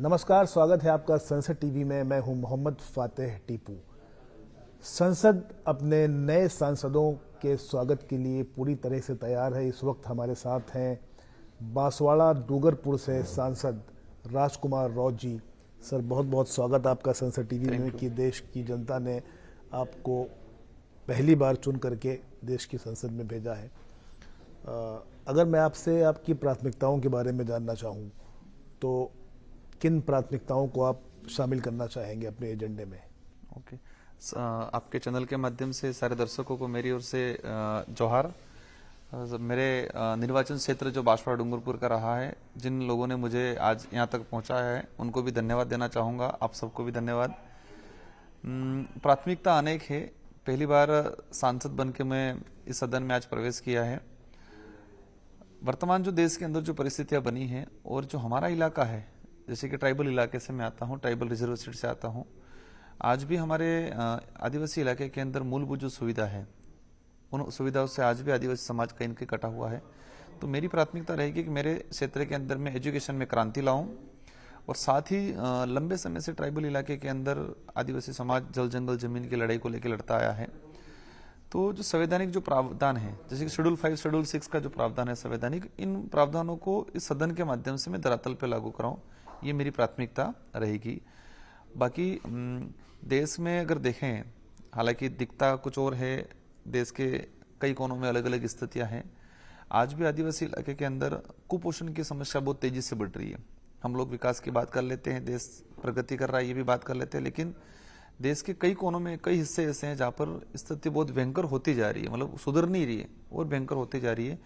नमस्कार स्वागत है आपका संसद टीवी में मैं हूं मोहम्मद फातेह टीपू संसद अपने नए सांसदों के स्वागत के लिए पूरी तरह से तैयार है इस वक्त हमारे साथ हैं बांसवाड़ा डूगरपुर से सांसद राजकुमार राव जी सर बहुत बहुत स्वागत आपका संसद टीवी में कि देश की जनता ने आपको पहली बार चुन करके देश की संसद में भेजा है अगर मैं आपसे आपकी प्राथमिकताओं के बारे में जानना चाहूँ तो किन प्राथमिकताओं को आप शामिल करना चाहेंगे अपने एजेंडे में ओके okay. Uh, आपके चैनल के माध्यम से सारे दर्शकों को मेरी ओर से uh, जौहर uh, मेरे निर्वाचन क्षेत्र जो बासवाड़ा डूंगरपुर का रहा है जिन लोगों ने मुझे आज यहाँ तक पहुँचाया है उनको भी धन्यवाद देना चाहूँगा आप सबको भी धन्यवाद hmm, प्राथमिकता अनेक है पहली बार सांसद बन के मैं इस सदन में आज प्रवेश किया है वर्तमान जो देश के अंदर जो परिस्थितियाँ बनी हैं और जो हमारा इलाका है जैसे कि ट्राइबल इलाके से मैं आता हूँ ट्राइबल रिजर्व सीट से आता हूँ आज भी हमारे आदिवासी इलाके के अंदर मूलभूत जो सुविधा है उन सुविधाओं से आज भी आदिवासी समाज कहीं इनके कटा हुआ है तो मेरी प्राथमिकता रहेगी कि मेरे क्षेत्र के अंदर मैं एजुकेशन में क्रांति लाऊं और साथ ही लंबे समय से ट्राइबल इलाके के अंदर आदिवासी समाज जल जंगल जमीन की लड़ाई को लेकर लड़ता आया है तो जो संवैधानिक जो प्रावधान है जैसे कि शेड्यूल फाइव शेड्यूल सिक्स का जो प्रावधान है संवैधानिक इन प्रावधानों को इस सदन के माध्यम से मैं धरातल पर लागू कराऊँ ये मेरी प्राथमिकता रहेगी बाकी देश में अगर देखें हालांकि दिखता कुछ और है देश के कई कोनों में अलग अलग स्थितियाँ हैं आज भी आदिवासी इलाके के अंदर कुपोषण की समस्या बहुत तेजी से बढ़ रही है हम लोग विकास की बात कर लेते हैं देश प्रगति कर रहा है ये भी बात कर लेते हैं लेकिन देश के कई कोनों में कई हिस्से ऐसे हैं जहाँ पर स्थिति बहुत भयंकर होती जा रही है मतलब सुधर नहीं रही है और भयंकर होती जा रही है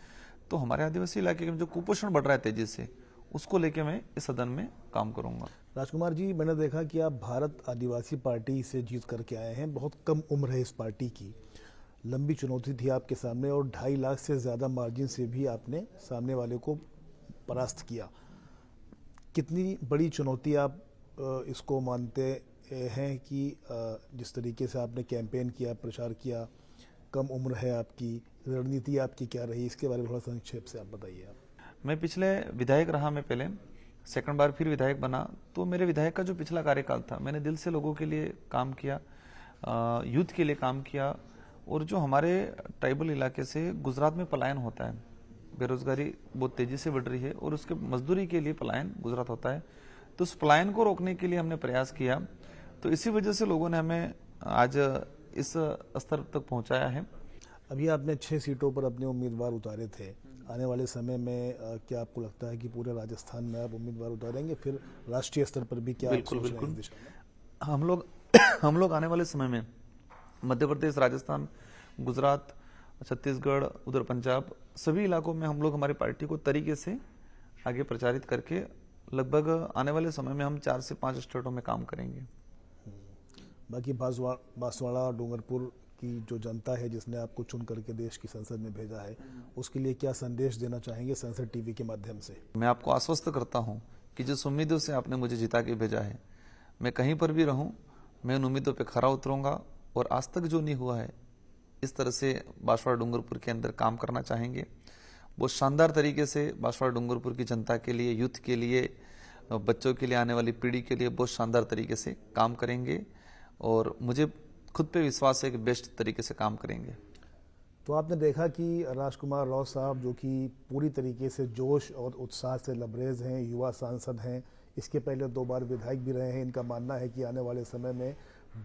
तो हमारे आदिवासी इलाके में जो कुपोषण बढ़ रहा है तेजी से उसको लेके मैं इस सदन में काम करूंगा राजकुमार जी मैंने देखा कि आप भारत आदिवासी पार्टी से जीत करके आए हैं बहुत कम उम्र है इस पार्टी की लंबी चुनौती थी आपके सामने और ढाई लाख से ज़्यादा मार्जिन से भी आपने सामने वाले को परास्त किया कितनी बड़ी चुनौती आप इसको मानते हैं कि जिस तरीके से आपने कैंपेन किया प्रचार किया कम उम्र है आपकी रणनीति आपकी क्या रही इसके बारे में थोड़ा संक्षेप से आप बताइए आप मैं पिछले विधायक रहा मैं पहले सेकंड बार फिर विधायक बना तो मेरे विधायक का जो पिछला कार्यकाल था मैंने दिल से लोगों के लिए काम किया यूथ के लिए काम किया और जो हमारे ट्राइबल इलाके से गुजरात में पलायन होता है बेरोजगारी बहुत तेजी से बढ़ रही है और उसके मजदूरी के लिए पलायन गुजरात होता है तो उस पलायन को रोकने के लिए हमने प्रयास किया तो इसी वजह से लोगों ने हमें आज इस स्तर तक पहुंचाया है अभी आपने छह सीटों पर अपने उम्मीदवार उतारे थे आने वाले समय में क्या आपको लगता है कि पूरे राजस्थान में आप उम्मीदवार उतारेंगे फिर राष्ट्रीय स्तर पर भी क्या बिल्कुल बिल्कुल हम लोग हम लोग आने वाले समय में मध्य प्रदेश राजस्थान गुजरात छत्तीसगढ़ उधर पंजाब सभी इलाकों में हम लोग हमारी पार्टी को तरीके से आगे प्रचारित करके लगभग आने वाले समय में हम चार से पाँच स्टेटों में काम करेंगे हम्म। बाकी बांसवाड़ा डूंगरपुर कि जो जनता है जिसने आपको चुन करके देश की संसद में भेजा है उसके लिए क्या संदेश देना चाहेंगे संसद टीवी के माध्यम से मैं आपको आश्वस्त करता हूँ कि जिस उम्मीदों से आपने मुझे जिता के भेजा है मैं कहीं पर भी रहूँ मैं उन उम्मीदों पर खरा उतरूँगा और आज तक जो नहीं हुआ है इस तरह से बांसवाड़ा डूंगरपुर के अंदर काम करना चाहेंगे बहुत शानदार तरीके से बांसवाड़ा डूंगरपुर की जनता के लिए यूथ के लिए बच्चों के लिए आने वाली पीढ़ी के लिए बहुत शानदार तरीके से काम करेंगे और मुझे खुद पे विश्वास है कि बेस्ट तरीके से काम करेंगे तो आपने देखा कि राजकुमार राव साहब जो कि पूरी तरीके से जोश और उत्साह से लबरेज हैं युवा सांसद हैं इसके पहले दो बार विधायक भी रहे हैं इनका मानना है कि आने वाले समय में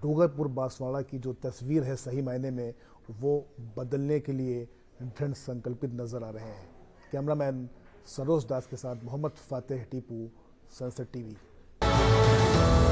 डूंगरपुर बांसवाड़ा की जो तस्वीर है सही मायने में वो बदलने के लिए दृढ़ संकल्पित नजर आ रहे हैं कैमरामैन सरोज दास के साथ मोहम्मद फातेह टीपू सनसेट टीवी